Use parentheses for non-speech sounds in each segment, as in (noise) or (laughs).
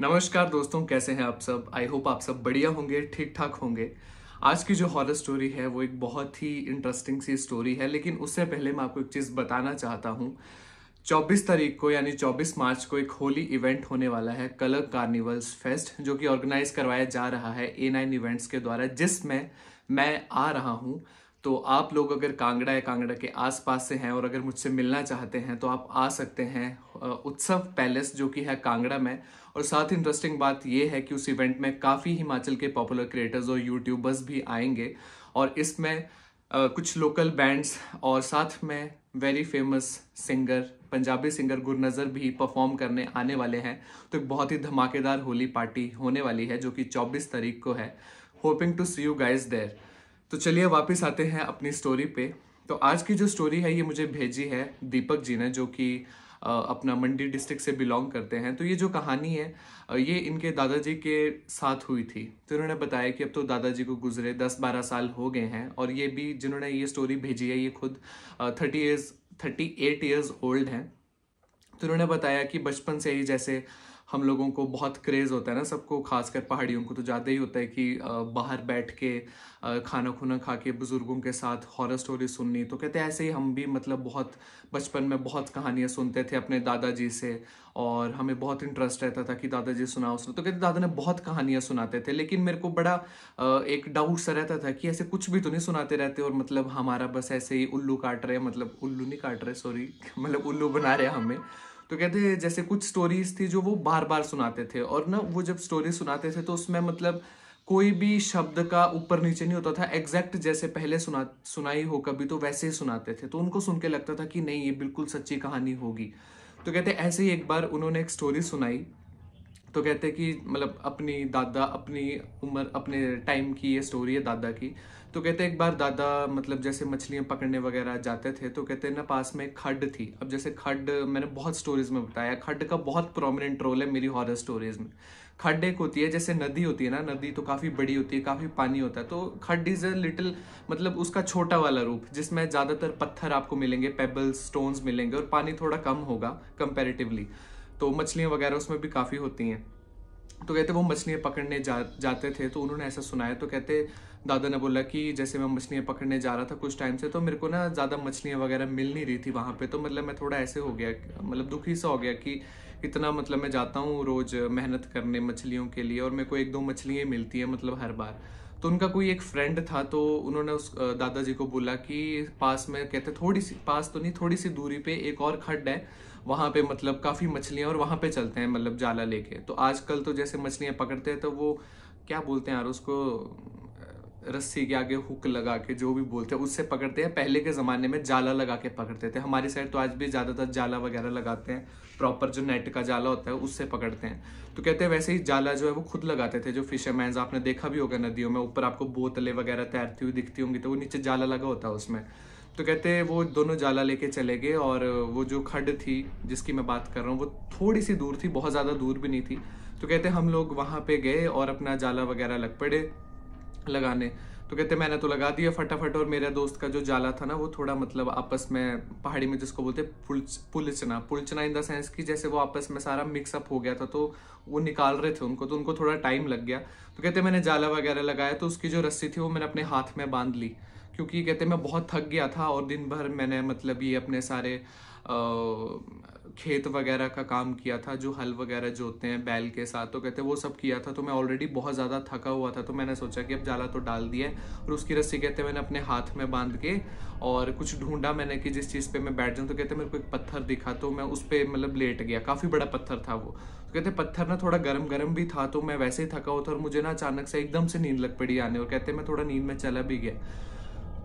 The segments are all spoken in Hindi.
नमस्कार दोस्तों कैसे हैं आप सब आई होप आप सब बढ़िया होंगे ठीक ठाक होंगे आज की जो हॉरर स्टोरी है वो एक बहुत ही इंटरेस्टिंग सी स्टोरी है लेकिन उससे पहले मैं आपको एक चीज़ बताना चाहता हूँ 24 तारीख को यानी 24 मार्च को एक होली इवेंट होने वाला है कलर कार्निवल्स फेस्ट जो कि ऑर्गेनाइज करवाया जा रहा है ए नाइन इवेंट्स के द्वारा जिसमें मैं आ रहा हूँ तो आप लोग अगर कांगड़ा या कांगड़ा के आसपास से हैं और अगर मुझसे मिलना चाहते हैं तो आप आ सकते हैं उत्सव पैलेस जो कि है कांगड़ा में और साथ ही इंटरेस्टिंग बात यह है कि उस इवेंट में काफ़ी हिमाचल के पॉपुलर क्रिएटर्स और यूट्यूबर्स भी आएंगे और इसमें कुछ लोकल बैंड्स और साथ में very famous singer Punjabi singer Gurnazar भी परफॉर्म करने आने वाले हैं तो एक बहुत ही धमाकेदार होली पार्टी होने वाली है जो कि 24 तारीख को है hoping to see you guys there तो चलिए वापस आते हैं अपनी स्टोरी पे तो आज की जो स्टोरी है ये मुझे भेजी है दीपक जी ने जो कि अपना मंडी डिस्ट्रिक्ट से बिलोंग करते हैं तो ये जो कहानी है ये इनके दादाजी के साथ हुई थी तो इन्होंने बताया कि अब तो दादाजी को गुजरे दस बारह साल हो गए हैं और ये भी जिन्होंने ये स्टोरी भेजी है ये खुद thirty years thirty eight years old हैं तो उन्होंने बताया कि बचपन से ही जैसे हम लोगों को बहुत क्रेज़ होता है ना सबको खासकर पहाड़ियों को तो ज़्यादा ही होता है कि बाहर बैठ के खाना खुना खा के बुज़ुर्गों के साथ हॉरर स्टोरी सुननी तो कहते हैं ऐसे ही हम भी मतलब बहुत बचपन में बहुत कहानियाँ सुनते थे अपने दादाजी से और हमें बहुत इंटरेस्ट रहता था कि दादाजी सुनाओ उसने तो कहते दादा ने बहुत कहानियाँ सुनाते थे लेकिन मेरे को बड़ा एक डाउट सा रहता था कि ऐसे कुछ भी तो नहीं सुनाते रहते और मतलब हमारा बस ऐसे ही उल्लू काट रहे मतलब उल्लू नहीं काट रहे सॉरी (laughs) मतलब उल्लू बना रहे हमें तो कहते हैं जैसे कुछ स्टोरीज थी जो वो बार बार सुनाते थे और ना वो जब स्टोरी सुनाते थे तो उसमें मतलब कोई भी शब्द का ऊपर नीचे नहीं होता था एग्जैक्ट जैसे पहले सुना सुनाई हो कभी तो वैसे ही सुनाते थे तो उनको सुन के लगता था कि नहीं ये बिल्कुल सच्ची कहानी होगी तो कहते ऐसे ही एक बार उन्होंने एक स्टोरी सुनाई तो कहते कि मतलब अपनी दादा अपनी उम्र अपने टाइम की ये स्टोरी है दादा की तो कहते एक बार दादा मतलब जैसे मछलियाँ पकड़ने वगैरह जाते थे तो कहते ना पास में खड्ड थी अब जैसे खड्ड मैंने बहुत स्टोरीज में बताया खड का बहुत प्रोमिनेंट रोल है मेरी हॉरर स्टोरीज में खड्ड एक होती है जैसे नदी होती है ना नदी तो काफ़ी बड़ी होती है काफ़ी पानी होता है तो खड्ड इज़ अ लिटिल मतलब उसका छोटा वाला रूप जिसमें ज़्यादातर पत्थर आपको मिलेंगे पेबल्स स्टोन्स मिलेंगे और पानी थोड़ा कम होगा कंपेरेटिवली तो मछलियाँ वगैरह उसमें भी काफ़ी होती हैं तो कहते वो मछलियाँ पकड़ने जा जाते थे तो उन्होंने ऐसा सुनाया तो कहते दादा ने बोला कि जैसे मैं मछलियाँ पकड़ने जा रहा था कुछ टाइम से तो मेरे को ना ज़्यादा मछलियाँ वगैरह मिल नहीं रही थी वहाँ पे तो मतलब मैं थोड़ा ऐसे हो गया मतलब दुखी सा हो गया कि इतना मतलब मैं जाता हूँ रोज़ मेहनत करने मछलियों के लिए और मेरे को एक दो मछलियाँ मिलती हैं मतलब हर बार तो उनका कोई एक फ्रेंड था तो उन्होंने उस दादाजी को बोला कि पास में कहते थोड़ी सी पास तो नहीं थोड़ी सी दूरी पे एक और खड्ड है वहाँ पे मतलब काफ़ी मछलियाँ और वहाँ पे चलते हैं मतलब जाला लेके तो आजकल तो जैसे मछलियाँ पकड़ते हैं तो वो क्या बोलते हैं यार उसको रस्सी के आगे हुक लगा के जो भी बोलते हैं उससे पकड़ते हैं पहले के ज़माने में जाला लगा के पकड़ते थे हमारी साइड तो आज भी ज़्यादातर जाला वगैरह लगाते हैं प्रॉपर जो नेट का जाला होता है उससे पकड़ते हैं तो कहते हैं वैसे ही जाला जो है वो खुद लगाते थे जो फिशरमैन आपने देखा भी होगा नदियों में ऊपर आपको बोतलें वगैरह तैरती हुई दिखती होंगी तो वो नीचे जाला लगा होता है उसमें तो कहते हैं वो दोनों जाला लेके चले गए और वो जो खड थी जिसकी मैं बात कर रहा हूँ वो थोड़ी सी दूर थी बहुत ज़्यादा दूर भी नहीं थी तो कहते हम लोग वहाँ पे गए और अपना जाला वगैरह लग पड़े लगाने तो कहते मैंने तो लगा दिया फटाफट और मेरे दोस्त का जो जाला था ना वो थोड़ा मतलब आपस में पहाड़ी में जिसको बोलते पुलच, पुलचना पुलचना इन द सेंस कि जैसे वो आपस में सारा मिक्सअप हो गया था तो वो निकाल रहे थे उनको तो उनको थोड़ा टाइम लग गया तो कहते मैंने जाला वगैरह लगाया तो उसकी जो रस्सी थी वो मैंने अपने हाथ में बांध ली क्योंकि कहते मैं बहुत थक गया था और दिन भर मैंने मतलब ये अपने सारे खेत वगैरह का काम किया था जो हल वगैरह जोतते हैं बैल के साथ तो कहते वो सब किया था तो मैं ऑलरेडी बहुत ज़्यादा थका हुआ था तो मैंने सोचा कि अब जाला तो डाल दिया और उसकी रस्सी कहते मैंने अपने हाथ में बांध के और कुछ ढूंढा मैंने कि जिस चीज़ पे मैं बैठ जाऊँ तो कहते मेरे को एक पत्थर दिखा तो मैं उस पर मतलब लेट गया काफ़ी बड़ा पत्थर था वो तो कहते पत्थर ना थोड़ा गर्म गर्म भी था तो मैं वैसे ही थका हुआ था और मुझे ना अचानक से एकदम से नींद लग पड़ी आने और कहते मैं थोड़ा नींद में चला भी गया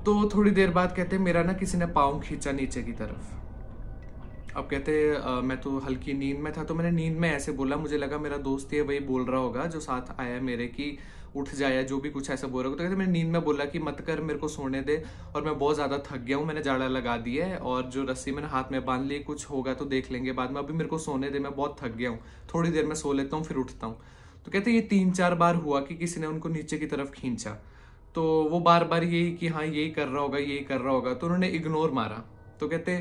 तो थोड़ी देर बाद कहते मेरा ना किसी ने पाँव खींचा नीचे की तरफ अब कहते आ, मैं तो हल्की नींद में था तो मैंने नींद में ऐसे बोला मुझे लगा मेरा दोस्त ये वही बोल रहा होगा जो साथ आया मेरे कि उठ जाया जो भी कुछ ऐसा बोल रहा होगा तो कहते मैंने नींद में बोला कि मत कर मेरे को सोने दे और मैं बहुत ज़्यादा थक गया हूँ मैंने जाड़ा लगा दी है और जो रस्सी मैंने हाथ में बांध ली कुछ होगा तो देख लेंगे बाद में अभी मेरे को सोने दे मैं बहुत थक गया हूँ थोड़ी देर में सो लेता हूँ फिर उठता हूँ तो कहते ये तीन चार बार हुआ कि किसी ने उनको नीचे की तरफ खींचा तो वो बार बार यही कि हाँ यही कर रहा होगा यही कर रहा होगा तो उन्होंने इग्नोर मारा तो कहते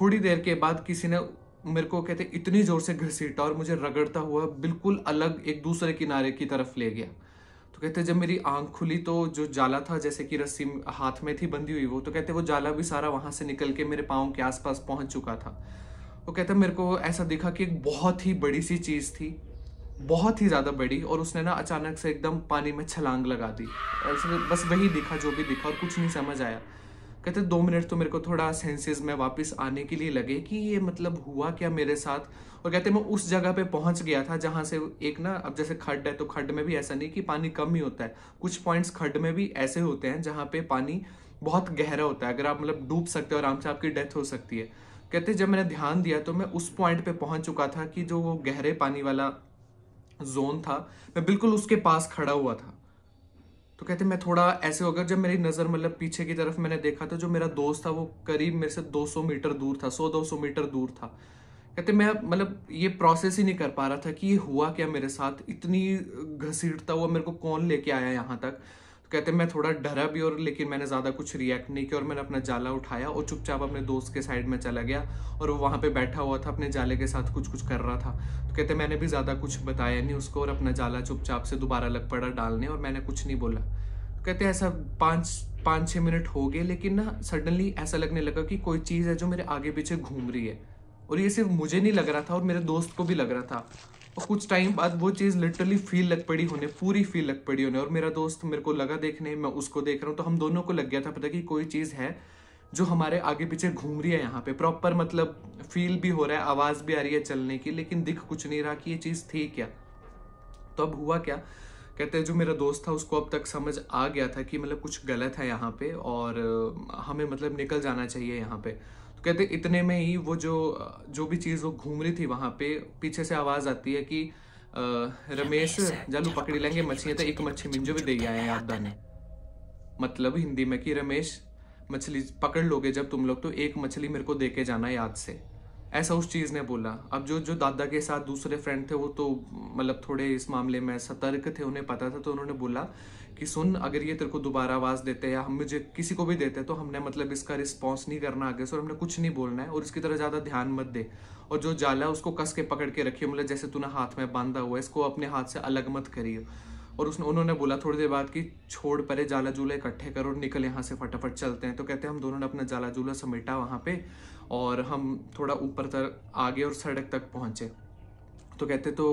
थोड़ी देर के बाद किसी ने मेरे को कहते इतनी जोर से घसीटा और मुझे रगड़ता हुआ बिल्कुल अलग एक दूसरे किनारे की तरफ ले गया तो कहते जब मेरी आंख खुली तो जो जाला था जैसे कि रस्सी हाथ में थी बंधी हुई वो तो कहते वो जाला भी सारा वहाँ से निकल के मेरे पाँव के आसपास पहुँच चुका था वो कहता मेरे को ऐसा दिखा कि एक बहुत ही बड़ी सी चीज़ थी बहुत ही ज़्यादा बड़ी और उसने ना अचानक से एकदम पानी में छलांग लगा दी उसने बस वही दिखा जो भी दिखा और कुछ नहीं समझ आया कहते दो मिनट तो मेरे को थोड़ा सेंसेस में वापस आने के लिए लगे कि ये मतलब हुआ क्या मेरे साथ और कहते मैं उस जगह पे पहुंच गया था जहाँ से एक ना अब जैसे खड्ड है तो खड्ड में भी ऐसा नहीं कि पानी कम ही होता है कुछ पॉइंट्स खड्ड में भी ऐसे होते हैं जहाँ पे पानी बहुत गहरा होता है अगर आप मतलब डूब सकते हो आराम से आपकी डेथ हो सकती है कहते जब मैंने ध्यान दिया तो मैं उस पॉइंट पे पहुंच चुका था कि जो वो गहरे पानी वाला जोन था मैं बिल्कुल उसके पास खड़ा हुआ था तो कहते मैं थोड़ा ऐसे होगा जब मेरी नज़र मतलब पीछे की तरफ मैंने देखा तो जो मेरा दोस्त था वो करीब मेरे से 200 मीटर दूर था 100-200 मीटर दूर था कहते मैं मतलब ये प्रोसेस ही नहीं कर पा रहा था कि ये हुआ क्या मेरे साथ इतनी घसीटता हुआ मेरे को कौन लेके आया यहाँ तक कहते मैं थोड़ा डरा भी और लेकिन मैंने ज़्यादा कुछ रिएक्ट नहीं किया और मैंने अपना जाला उठाया और चुपचाप अपने दोस्त के साइड में चला गया और वो वहाँ पर बैठा हुआ था अपने जाले के साथ कुछ कुछ कर रहा था तो कहते मैंने भी ज़्यादा कुछ बताया नहीं उसको और अपना जाला चुपचाप से दोबारा लग पड़ा डालने और मैंने कुछ नहीं बोला तो कहते ऐसा पाँच पाँच छः मिनट हो गए लेकिन ना सडनली ऐसा लगने लगा कि कोई चीज़ है जो मेरे आगे पीछे घूम रही है और ये सिर्फ मुझे नहीं लग रहा था और मेरे दोस्त को भी लग रहा था और कुछ टाइम बाद वो चीज़ लिटरली फील लग पड़ी होने पूरी फील लग पड़ी होने और मेरा दोस्त मेरे को लगा देखने मैं उसको देख रहा हूँ तो हम दोनों को लग गया था पता कि कोई चीज़ है जो हमारे आगे पीछे घूम रही है यहाँ पे प्रॉपर मतलब फील भी हो रहा है आवाज़ भी आ रही है चलने की लेकिन दिख कुछ नहीं रहा कि ये चीज़ थी क्या तो अब हुआ क्या कहते हैं जो मेरा दोस्त था उसको अब तक समझ आ गया था कि मतलब कुछ गलत है यहाँ पे और हमें मतलब निकल जाना चाहिए यहाँ पे कहते इतने में ही वो जो जो भी चीज़ वो घूम रही थी वहाँ पे पीछे से आवाज़ आती है कि रमेश जालू पकड़ी लेंगे मछलियाँ तो एक मच्छी मिंजो भी दे गया है आपदा ने मतलब हिंदी में कि रमेश मछली पकड़ लोगे जब तुम लोग तो एक मछली मेरे को दे के जाना याद से ऐसा उस चीज़ ने बोला अब जो जो दादा के साथ दूसरे फ्रेंड थे वो तो मतलब थोड़े इस मामले में सतर्क थे उन्हें पता था तो उन्होंने बोला कि सुन अगर ये तेरे को दोबारा आवाज़ देते या हम मुझे किसी को भी देते तो हमने मतलब इसका रिस्पॉन्स नहीं करना आगे से और हमने कुछ नहीं बोलना है और इसकी तरह ज़्यादा ध्यान मत दे और जो जाला है उसको कस के पकड़ के रखिए मतलब जैसे तूने हाथ में बांधा हुआ है इसको अपने हाथ से अलग मत करिए और उसने उन्होंने बोला थोड़ी देर बाद कि छोड़ परे जाला जूला इकट्ठे करो और निकल यहाँ से फटाफट चलते हैं तो कहते हैं हम दोनों ने अपना जाला जूला समेटा वहाँ पे और हम थोड़ा ऊपर तक आगे और सड़क तक पहुँचे तो कहते तो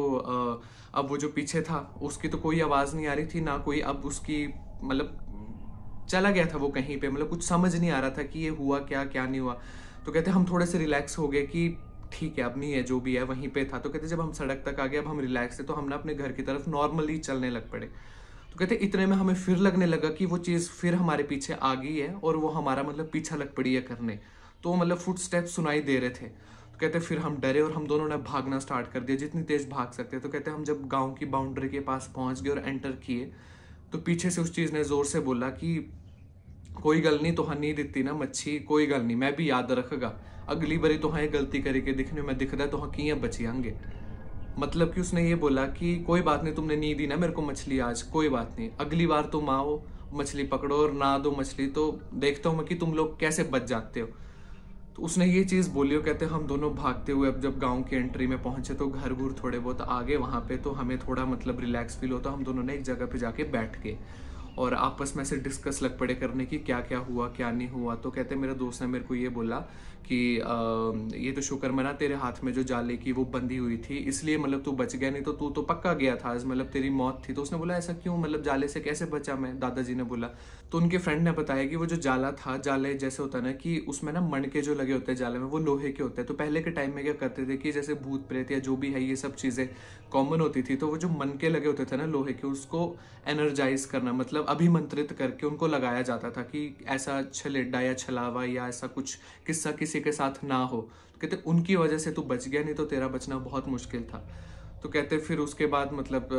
अब वो जो पीछे था उसकी तो कोई आवाज़ नहीं आ रही थी ना कोई अब उसकी मतलब चला गया था वो कहीं पे मतलब कुछ समझ नहीं आ रहा था कि ये हुआ क्या क्या नहीं हुआ तो कहते हम थोड़े से रिलैक्स हो गए कि ठीक है अब नहीं है जो भी है वहीं पे था तो कहते जब हम सड़क तक आ गए अब हम रिलैक्स थे तो हमने अपने घर की तरफ नॉर्मली चलने लग पड़े तो कहते इतने में हमें फिर लगने लगा कि वो चीज़ फिर हमारे पीछे आ गई है और वो हमारा मतलब पीछा लग पड़ी है करने तो मतलब फुट स्टेप सुनाई दे रहे थे तो कहते फिर हम डरे और हम दोनों ने भागना स्टार्ट कर दिया जितनी तेज भाग सकते तो कहते हम जब गाँव की बाउंड्री के पास पहुँच गए और एंटर किए तो पीछे से उस चीज़ ने ज़ोर से बोला कि कोई गल नहीं तो हाँ नहीं दिती ना मच्छी कोई गल नहीं मैं भी याद रखेगा अगली बारी तो हाँ ये गलती करेगी दिखने में रहा है तो हाँ किए बचियांगे मतलब कि उसने ये बोला कि कोई बात नहीं तुमने नहीं दी ना मेरे को मछली आज कोई बात नहीं अगली बार तुम आओ मछली पकड़ो और ना दो मछली तो देखता हूँ मैं कि तुम लोग कैसे बच जाते हो तो उसने ये चीज़ बोली हो कहते हम दोनों भागते हुए अब जब गांव की एंट्री में पहुंचे तो घर घूर थोड़े बहुत आगे वहां पे तो हमें थोड़ा मतलब रिलैक्स फील होता हम दोनों ने एक जगह पे जाके बैठ के और आपस में से डिस्कस लग पड़े करने की क्या क्या हुआ क्या नहीं हुआ तो कहते मेरा दोस्त ने मेरे को ये बोला कि आ, ये तो मना तेरे हाथ में जो जाले की वो बंधी हुई थी इसलिए मतलब तू बच गया नहीं तो तू तो पक्का गया था मतलब तेरी मौत थी तो उसने बोला ऐसा क्यों मतलब जाले से कैसे बचा मैं दादाजी ने बोला तो उनके फ्रेंड ने बताया कि वो जो जाला था जाले जैसे होता ना कि उसमें ना मणके जो लगे होते हैं जाले में वो लोहे के होते हैं तो पहले के टाइम में क्या करते थे कि जैसे भूत प्रेत या जो भी है ये सब चीज़ें कॉमन होती थी तो वो जो मनके लगे होते थे ना लोहे के उसको एनर्जाइज करना मतलब अभिमंत्रित करके उनको लगाया जाता था कि ऐसा छलेडा या छलावा या ऐसा कुछ किस्सा किसी किसी के साथ ना हो तो कहते उनकी वजह से तू बच गया नहीं तो तेरा बचना बहुत मुश्किल था तो कहते फिर उसके बाद मतलब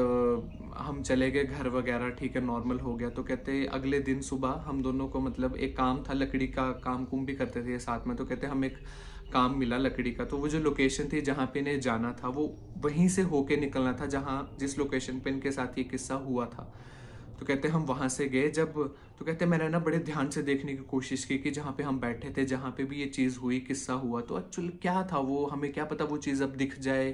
हम चले गए घर वगैरह ठीक है नॉर्मल हो गया तो कहते अगले दिन सुबह हम दोनों को मतलब एक काम था लकड़ी का काम कुम भी करते थे साथ में तो कहते हम एक काम मिला लकड़ी का तो वो जो लोकेशन थी जहाँ पे इन्हें जाना था वो वहीं से होके निकलना था जहाँ जिस लोकेशन पे इनके साथ ये किस्सा हुआ था तो कहते हम वहाँ से गए जब तो कहते मैंने ना बड़े ध्यान से देखने की कोशिश की कि जहाँ पे हम बैठे थे जहाँ पे भी ये चीज़ हुई किस्सा हुआ तो एक्चुअल क्या था वो हमें क्या पता वो चीज़ अब दिख जाए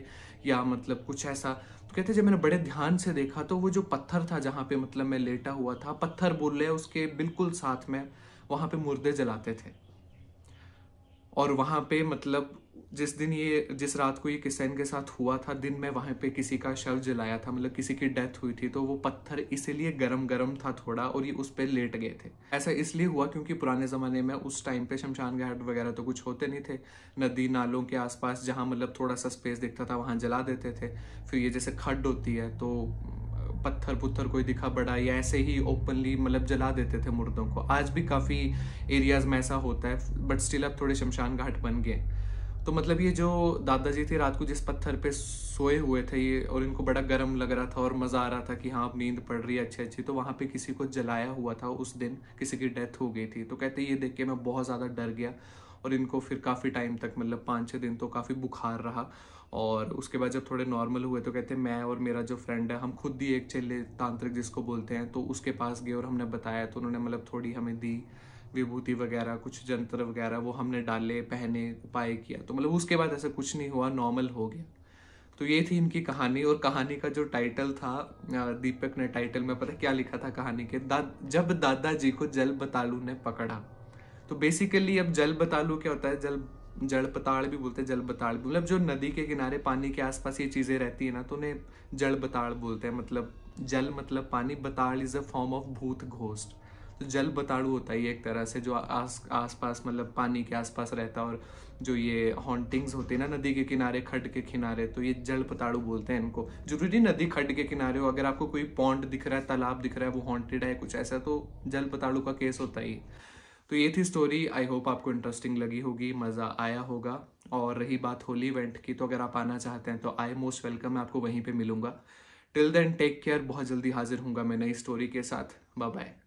या मतलब कुछ ऐसा तो कहते जब मैंने बड़े ध्यान से देखा तो वो जो पत्थर था जहाँ पे मतलब मैं लेटा हुआ था पत्थर बोल रहे उसके बिल्कुल साथ में वहाँ पे मुर्दे जलाते थे और वहाँ पे मतलब जिस दिन ये जिस रात को ये किसान के साथ हुआ था दिन में वहाँ पे किसी का शव जलाया था मतलब किसी की डेथ हुई थी तो वो पत्थर इसीलिए गरम गरम था थोड़ा और ये उस पर लेट गए थे ऐसा इसलिए हुआ क्योंकि पुराने ज़माने में उस टाइम पे शमशान घाट वगैरह तो कुछ होते नहीं थे नदी नालों के आसपास जहाँ मतलब थोड़ा सा स्पेस दिखता था वहाँ जला देते थे फिर ये जैसे खड्ड होती है तो पत्थर पुत्थर कोई दिखा बड़ा या ऐसे ही ओपनली मतलब जला देते थे मुर्दों को आज भी काफ़ी एरियाज़ में ऐसा होता है बट स्टिल अब थोड़े शमशान घाट बन गए तो मतलब ये जो दादाजी थे रात को जिस पत्थर पे सोए हुए थे ये और इनको बड़ा गर्म लग रहा था और मज़ा आ रहा था कि हाँ अब नींद पड़ रही है अच्छी अच्छी तो वहाँ पे किसी को जलाया हुआ था उस दिन किसी की डेथ हो गई थी तो कहते ये देख के मैं बहुत ज़्यादा डर गया और इनको फिर काफ़ी टाइम तक मतलब पाँच छः दिन तो काफ़ी बुखार रहा और उसके बाद जब थोड़े नॉर्मल हुए तो कहते मैं और मेरा जो फ्रेंड है हम खुद ही एक चेले तांत्रिक जिसको बोलते हैं तो उसके पास गए और हमने बताया तो उन्होंने मतलब थोड़ी हमें दी विभूति वगैरह कुछ जंतर वगैरह वो हमने डाले पहने उपाय किया तो मतलब उसके बाद ऐसा कुछ नहीं हुआ नॉर्मल हो गया तो ये थी इनकी कहानी और कहानी का जो टाइटल था दीपक ने टाइटल में पता क्या लिखा था कहानी के दा, जब दादाजी को जल बतालू ने पकड़ा तो बेसिकली अब जल बतालू क्या होता है जल जल पताड़ भी बोलते हैं जल बताड़ भी मतलब जो नदी के किनारे पानी के आसपास ये चीज़ें रहती है ना तो उन्हें जड़ बताड़ बोलते हैं मतलब जल मतलब पानी बताड़ is a form of bhoot ghost जल बताड़ू होता है एक तरह से जो आस आस पास मतलब पानी के आसपास रहता है और जो ये हॉन्टिंग्स होते हैं ना नदी के किनारे खड के किनारे तो ये जल पताड़ू बोलते हैं इनको जरूरी नदी खड के किनारे हो अगर आपको कोई पॉन्ड दिख रहा है तालाब दिख रहा है वो हॉन्टेड है कुछ ऐसा तो जल पताड़ू का केस होता ही तो ये थी स्टोरी आई होप आपको इंटरेस्टिंग लगी होगी मज़ा आया होगा और रही बात होली इवेंट की तो अगर आप आना चाहते हैं तो आई मोस्ट वेलकम मैं आपको वहीं पे मिलूंगा टिल देन टेक केयर बहुत जल्दी हाजिर हूँगा मैं नई स्टोरी के साथ बाय बाय